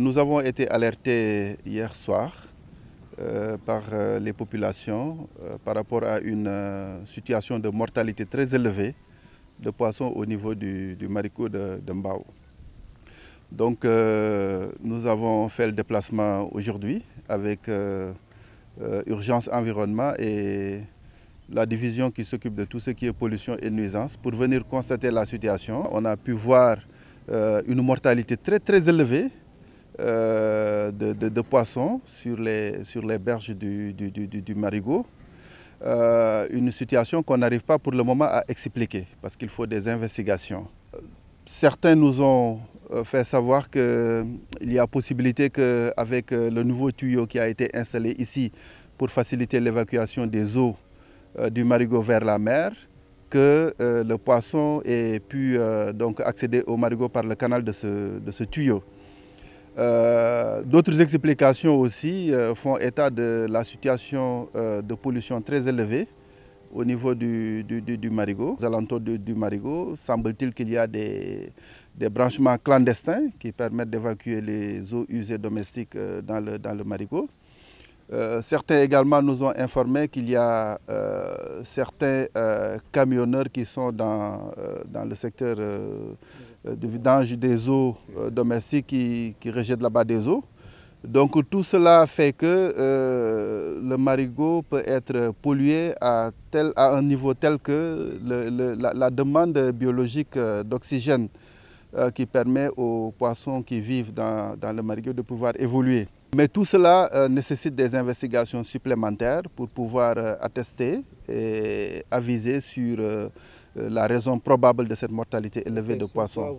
nous avons été alertés hier soir euh, par euh, les populations euh, par rapport à une situation de mortalité très élevée de poissons au niveau du, maricot de, Mbao. Donc nous avons fait le déplacement aujourd'hui avec Urgence Environnement et la division qui s'occupe de tout ce qui est pollution et nuisance pour venir constater la situation. On a pu voir une mortalité très très élevée euh, de, poissons sur les, sur les berges du, Marigot. Euh, une situation qu'on n'arrive pas pour le moment à expliquer parce qu'il faut des investigations. Certains nous ont euh, fait savoir qu'il y a possibilité qu'avec le nouveau tuyau qui a été installé ici pour faciliter l'évacuation des eaux du marigot vers la mer, que le poisson ait pu donc accéder au marigot par le canal de ce tuyau. Euh, d'autres explications aussi euh, font état de la situation euh, de pollution très élevée au niveau du, Marigot. Aux alentours du, Marigot, semble-t-il qu'il y a des, des, branchements clandestins qui permettent d'évacuer les eaux usées domestiques dans le, dans le Marigot. certains également nous ont informé qu'il y a certains camionneurs qui sont dans, dans le secteur euh, de vidange des eaux euh, domestiques qui, rejettent là-bas des eaux. Donc tout cela fait que euh, le marigot peut être pollué à, tel, à un niveau tel que la, demande biologique d'oxygène qui permet aux poissons qui vivent dans, dans, le marigot de pouvoir évoluer. Mais tout cela nécessite des investigations supplémentaires pour pouvoir attester et aviser sur euh, la raison probable de cette mortalité élevée de poissons.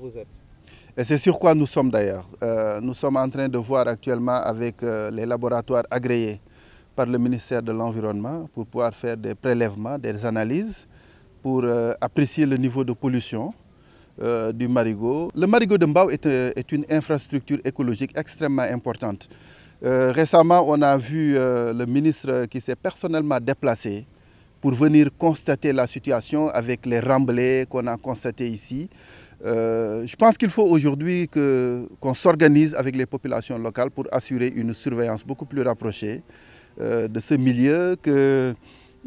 Et c'est sur quoi nous sommes d'ailleurs. Euh, nous sommes en train de voir actuellement avec euh, les laboratoires agréés par le ministère de l'Environnement pour pouvoir faire des prélèvements, des analyses pour apprécier le niveau de pollution du marigot. Le marigot de Mbao est, est une infrastructure écologique extrêmement importante. récemment, on a vu le ministre qui s'est personnellement déplacé pour venir constater la situation avec les remblais qu'on a constatés ici. Euh, je pense qu'il faut aujourd'hui qu'on s'organise avec les populations locales pour assurer une surveillance beaucoup plus rapprochée euh, de ce milieu, que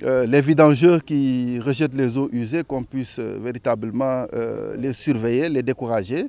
euh, les vidangeurs qui rejettent les eaux usées, qu'on puisse véritablement les surveiller, les décourager.